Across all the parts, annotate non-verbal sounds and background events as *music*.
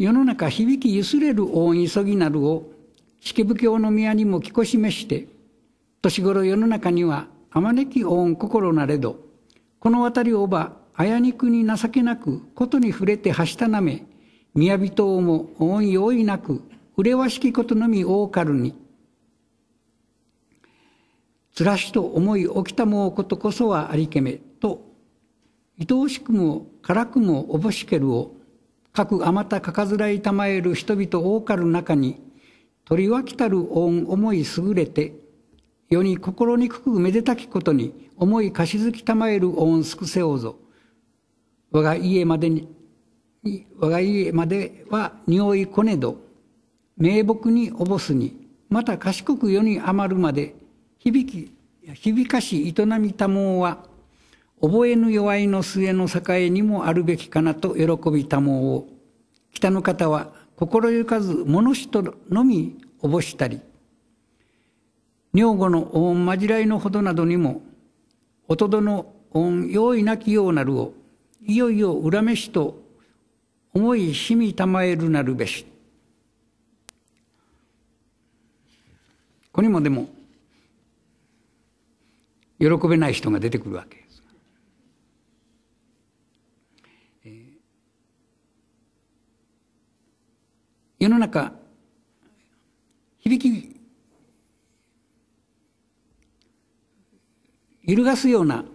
世の中響きゆすれる大急ぎなるを、式部教の宮にも聞こしめして、年頃世の中にはあまねき御心なれど、この辺りおば、あやにくに情けなく、ことに触れてはしたなめ、宮人をも恩用意なく、れわしきことのみ多かるに。つらしと思い起きたもうことこそはありけめ、と、愛おしくも辛くもおぼしけるを、各あまたかかずらいたまえる人々多かる中に、とりわきたる恩思い優れて、世に心にくくめでたきことに、思いかしずきたまえる恩すくせおうぞ。我が家までに、我が家までは匂いこねど、名木におぼすに、また賢く世に余るまで、響き、響かし営みたもうは、覚えぬ弱いの末の境にもあるべきかなと喜びたもを、北の方は心ゆかず物人のみおぼしたり、女房の恩まじらいのほどなどにも、おとどの恩用意なきようなるを、いよいよ恨めしと思いしみたまえるなるべし。ここにもでも、喜べない人が出てくるわけ。世の中、響き、揺るがすような、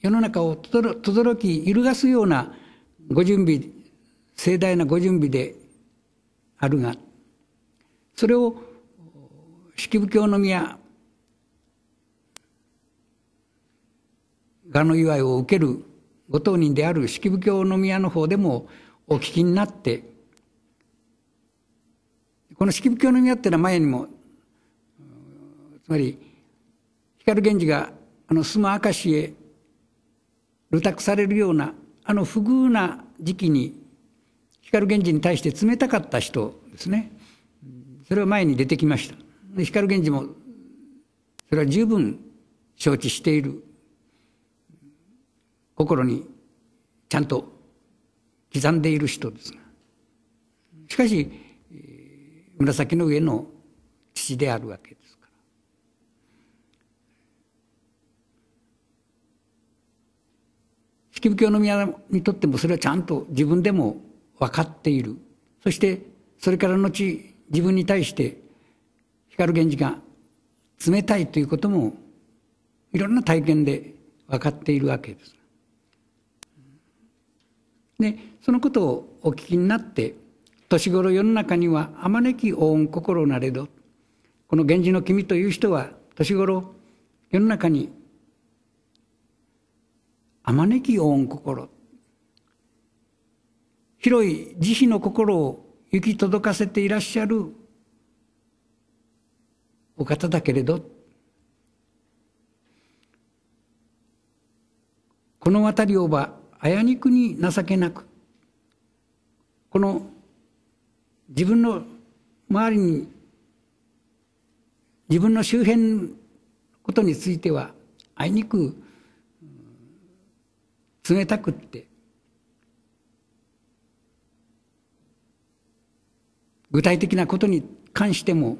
世の中をとどろき、揺るがすようなご準備、盛大なご準備であるが、それを式部教の宮がの祝いを受けるご当人である式部教の宮の方でもお聞きになってこの式部教の宮っていうのは前にも、つまり、光源氏が、あの、住む明石へ、流託されるような、あの不遇な時期に、光源氏に対して冷たかった人ですね。それは前に出てきました。光源氏も、それは十分承知している。心にちゃんと刻んでいる人です。しかし、紫の上の父であるわけですから。式部教の宮にとってもそれはちゃんと自分でも分かっている。そしてそれから後自分に対して光源氏が冷たいということもいろんな体験で分かっているわけです。でそのことをお聞きになって年頃世の中にはあまねき恩恩心なれど、この源氏の君という人は、年頃世の中にあまねき恩恩心、広い慈悲の心を行き届かせていらっしゃるお方だけれど、この辺りをばあやにくに情けなく、この自分の周りに、自分の周辺のことについては、あいにく、冷たくって、具体的なことに関しても、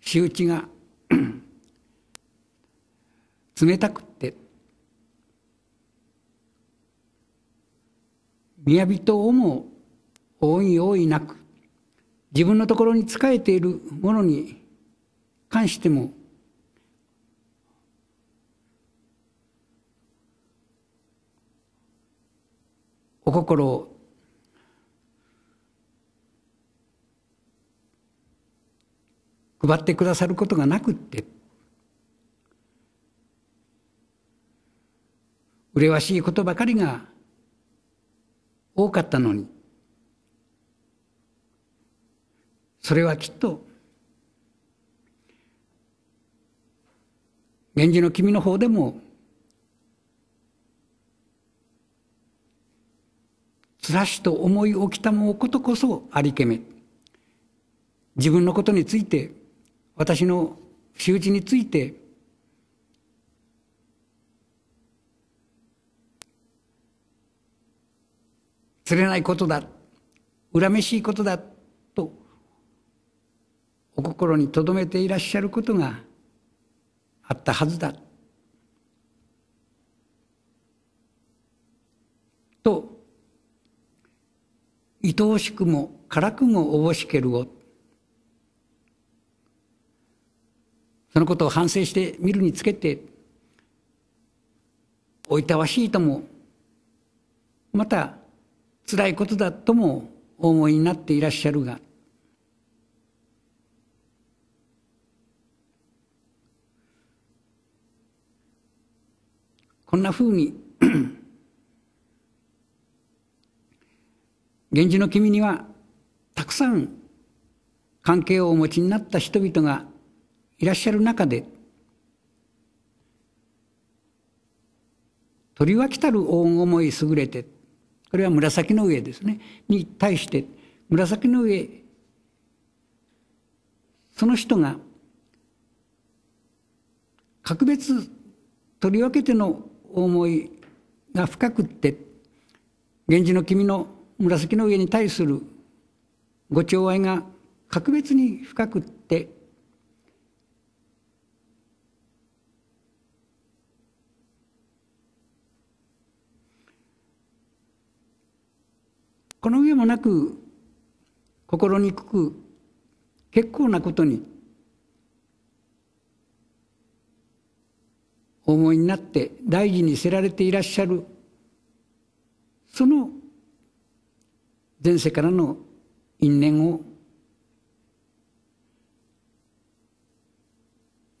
仕打ちが冷たくって宮人をも大い大いなく自分のところに仕えているものに関してもお心を配ってくださることがなくって麗しいことばかりが多かったのに、それはきっと、源氏の君の方でも、つらしと思い起きたもことこそありけめ。自分のことについて、私の仕打ちについて、釣れないことだ恨めしいことだとお心に留めていらっしゃることがあったはずだと愛おしくも辛くもおぼしけるをそのことを反省して見るにつけておいたわしいともまたつらいことだともお思いになっていらっしゃるが、こんなふうに源氏 *clears throat* の君にはたくさん関係をお持ちになった人々がいらっしゃる中で「りわきたる恩思い優れて」これは紫の上ですねに対して紫の上その人が格別とりわけての思いが深くって源氏の君の紫の上に対するご寵愛が格別に深くってこの上もなく心にくく結構なことにお思いになって大事にせられていらっしゃるその前世からの因縁を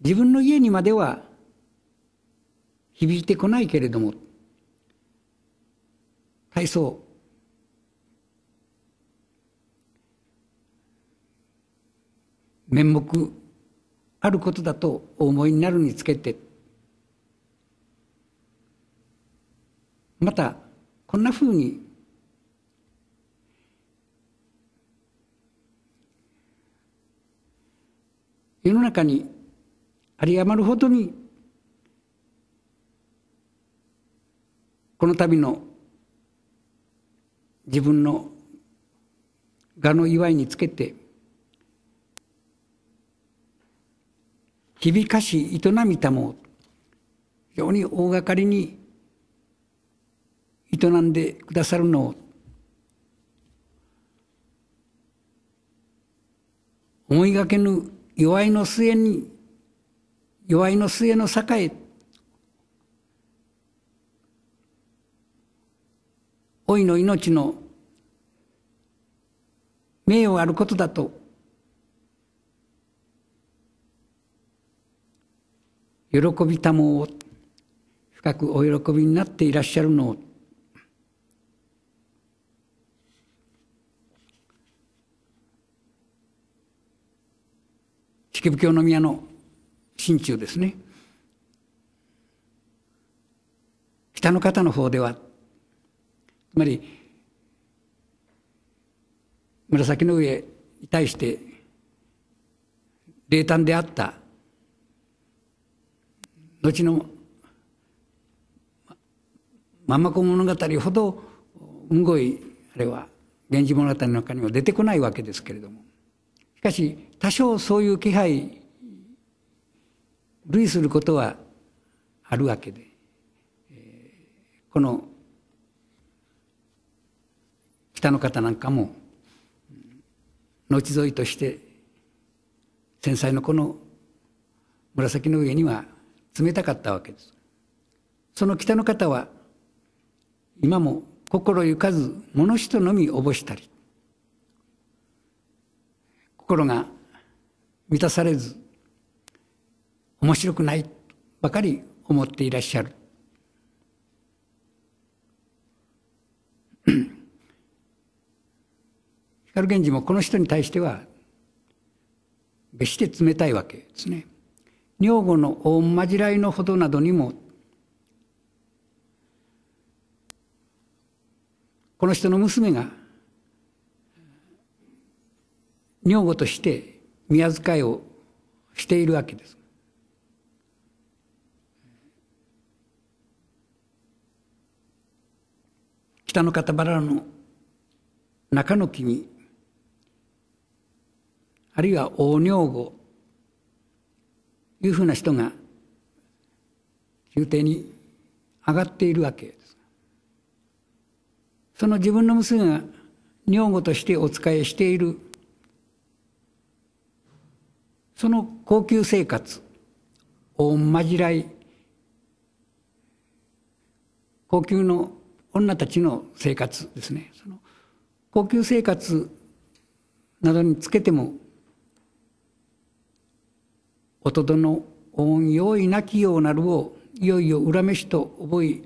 自分の家にまでは響いてこないけれども体操面目あることだとお思いになるにつけてまたこんなふうに世の中に有り余るほどにこの度の自分の我の祝いにつけて響かし営みたも非常に大掛かりに営んでくださるのを思いがけぬ弱いの末に弱いの末の境老いの命の名誉あることだと喜びたもを深くお喜びになっていらっしゃるのを式部教の宮の心中ですね北の方の方ではつまり紫の上に対して冷淡であった後のまんまこ物語ほどうんごいあれは「源氏物語」の中には出てこないわけですけれどもしかし多少そういう気配類することはあるわけで、この北の方なんかも後沿いとして繊細のこの紫の上には冷たかったわけですその北の方は今も心ゆかず物人のみおぼしたり心が満たされず面白くないばかり思っていらっしゃる *coughs* 光源氏もこの人に対しては決して冷たいわけですね。女房の大まじらいのほどなどにもこの人の娘が女房として宮遣いをしているわけです。北の傍らの中の君あるいは大女房いうふうな人が宮廷に上がっているわけです。その自分の娘が女房としてお仕えしているその高級生活をまじらい高級の女たちの生活ですね高級生活などにつけてもおとどの恩用意なきようなるをいよいよ恨めしと思い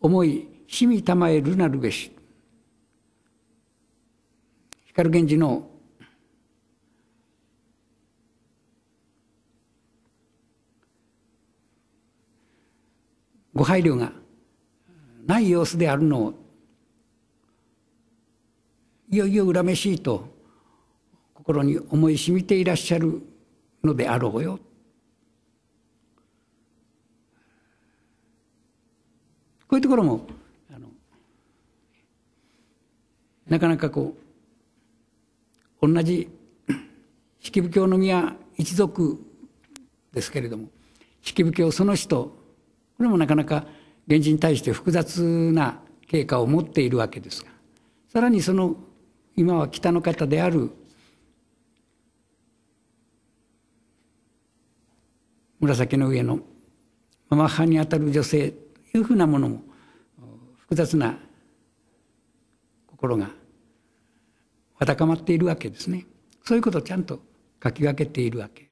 思いしみたまえるなるべし光源氏のご配慮がない様子であるのをいよいよ恨めしいと心に思いしみていらっしゃるのであろうよ。こういうところもあのなかなかこう同じ式部教の宮一族ですけれども式部教その人これもなかなか源氏に対して複雑な経過を持っているわけですがさらにその今は北の方である紫の上のママ派にあたる女性というふうなものも複雑な心がわだかまっているわけですねそういうことをちゃんと書き分けているわけ